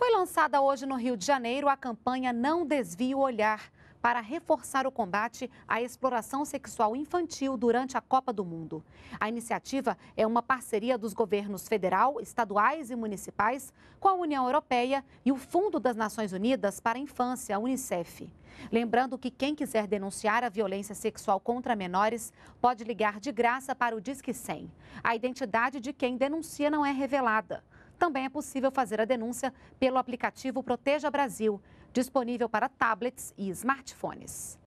Foi lançada hoje no Rio de Janeiro a campanha Não Desvie o Olhar para reforçar o combate à exploração sexual infantil durante a Copa do Mundo. A iniciativa é uma parceria dos governos federal, estaduais e municipais com a União Europeia e o Fundo das Nações Unidas para a Infância, UNICEF. Lembrando que quem quiser denunciar a violência sexual contra menores pode ligar de graça para o Disque 100. A identidade de quem denuncia não é revelada também é possível fazer a denúncia pelo aplicativo Proteja Brasil, disponível para tablets e smartphones.